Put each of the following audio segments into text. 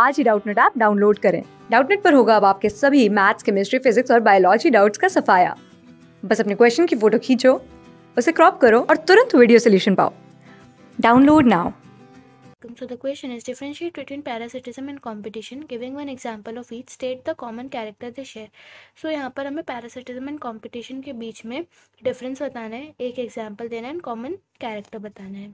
आज ही Doubtnut app download करें डाउटनेट पर होगा अब आपके सभी मैथ्स केमिस्ट्री फिजिक्स और बायोलॉजी डाउट्स का सफाया बस अपने क्वेश्चन की फोटो खींचो उसे क्रॉप करो और तुरंत वीडियो सोल्यूशन पाओ download now So the question is differentiate between parasitism and competition. Giving one example of each, state the common character they share. So यहाँ पर हमें parasitism and competition के बीच में difference बताना है एक example देना है and common character बताना है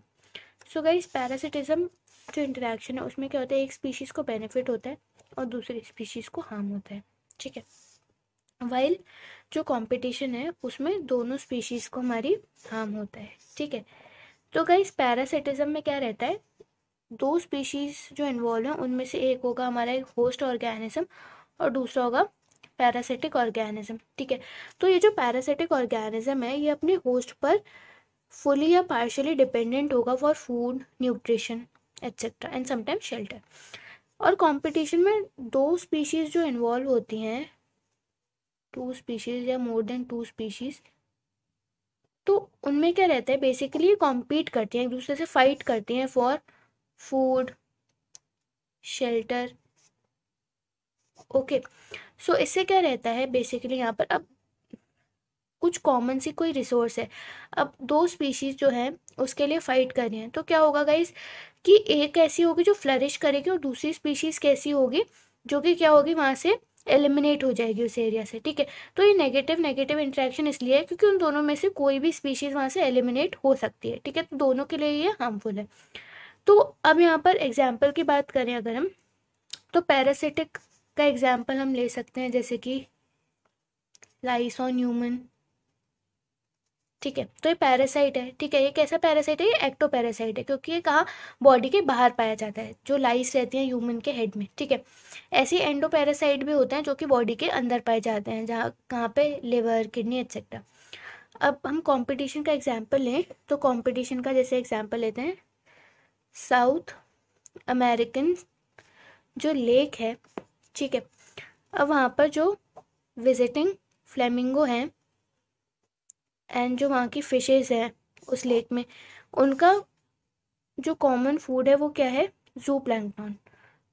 So guys parasitism जो इंटरेक्शन है उसमें क्या होता है एक स्पीशीज़ को बेनिफिट होता है और दूसरी स्पीशीज़ को हार्म होता है ठीक है वाइल जो कंपटीशन है उसमें दोनों स्पीशीज़ को हमारी हार्म होता है ठीक है तो गाइस पैरासिटिज्म में क्या रहता है दो स्पीशीज़ जो इन्वॉल्व हैं उनमें से एक होगा हमारा एक होस्ट ऑर्गेनिज्म और दूसरा होगा पैरासिटिक ऑर्गेनिज्म ठीक है तो ये जो पैरासिटिक ऑर्गेनिज्म है ये अपने होस्ट पर फुली या पार्शली डिपेंडेंट होगा for food nutrition etcetera and sometime shelter और कंपटीशन में दो स्पीशीज़ जो इन्वॉल्व होती हैं टू स्पीशीज़ या मोर देन टू स्पीशीज़ तो उनमें क्या रहता है बेसिकली कॉम्पीट करती हैं एक दूसरे से फाइट करती हैं for food shelter okay so इससे क्या रहता है बेसिकली यहाँ पर अब कुछ कॉमन सी कोई रिसोर्स है अब दो स्पीशीज़ जो है उसके लिए फ़ाइट कर रही हैं तो क्या होगा गाइज कि एक ऐसी होगी जो फ्लरिश करेगी और दूसरी स्पीशीज़ कैसी होगी जो कि क्या होगी वहाँ से एलिमिनेट हो जाएगी उस एरिया से ठीक है तो ये नेगेटिव नेगेटिव इंट्रैक्शन इसलिए है क्योंकि उन दोनों में से कोई भी स्पीशीज़ वहाँ से एलिमिनेट हो सकती है ठीक है तो दोनों के लिए ये हार्मफुल है तो अब यहाँ पर एग्जाम्पल की बात करें अगर हम तो पैरासिटिक का एग्जाम्पल हम ले सकते हैं जैसे कि लाइस ऑन ह्यूमन ठीक है तो ये पैरासाइट है ठीक है ये कैसा पैरासाइट है ये एक्टो पैरासाइट है क्योंकि ये कहाँ बॉडी के बाहर पाया जाता है जो लाइस रहती हैं ह्यूमन के हेड में ठीक है ऐसे एंडो पैरासाइट भी होते हैं जो कि बॉडी के अंदर पाए जाते हैं जहाँ कहाँ पे लिवर किडनी एक्सेट्रा अब हम कॉम्पिटिशन का एग्जाम्पल लें तो कॉम्पिटिशन का जैसे एग्जाम्पल लेते हैं साउथ अमेरिकन जो लेक है ठीक है अब वहाँ पर जो विजिटिंग फ्लेमिंगो हैं एंड जो वहाँ की फ़िशेज़ हैं उस लेक में उनका जो कॉमन फूड है वो क्या है जू प्लैंकटॉन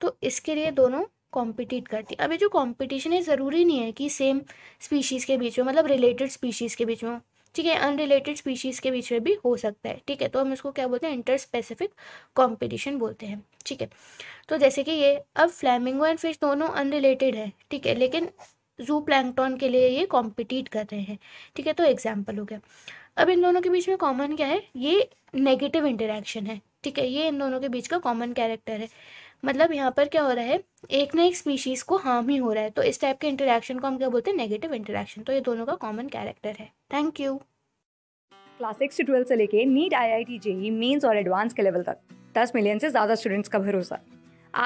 तो इसके लिए दोनों कॉम्पिटिट करती है अब ये जो कॉम्पिटिशन है ज़रूरी नहीं है कि सेम स्पीशीज़ के बीच में मतलब रिलेटेड स्पीशीज़ के बीच में ठीक है अनरिलेटेड स्पीशीज़ के बीच में भी हो सकता है ठीक है तो हम इसको क्या बोलते हैं इंटर स्पेसिफिक कॉम्पिटिशन बोलते हैं ठीक है तो जैसे कि ये अब फ्लैमिंगो एंड फिश दोनों अनरिलेटेड है ठीक है लेकिन जू प्लैंगटॉन के लिए ये कॉम्पिटिट कर रहे हैं ठीक है तो एग्जाम्पल हो गया अब इन दोनों के बीच में कॉमन क्या है ये नेगेटिव इंटरेक्शन है ठीक है ये इन दोनों के बीच का कॉमन कैरेक्टर है मतलब यहाँ पर क्या हो रहा है एक ना एक स्पीशीज़ को हार्म ही हो रहा है तो इस टाइप के इंटरेक्शन को हम क्या बोलते हैं नेगेटिव इंटरेक्शन तो ये दोनों का कॉमन कैरेक्टर है थैंक यू क्लास सिक्स से ट्वेल्थ से लेके NEET I I T JEE mains और एडवांस के लेवल तक दस मिलियन से ज़्यादा स्टूडेंट्स का भरोसा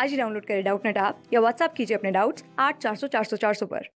आज ही डाउनलोड करें डाउट नेट आप या व्हाट्सअप कीजिए अपने डाउट्स आठ चार सौ चार सौ चार सौ पर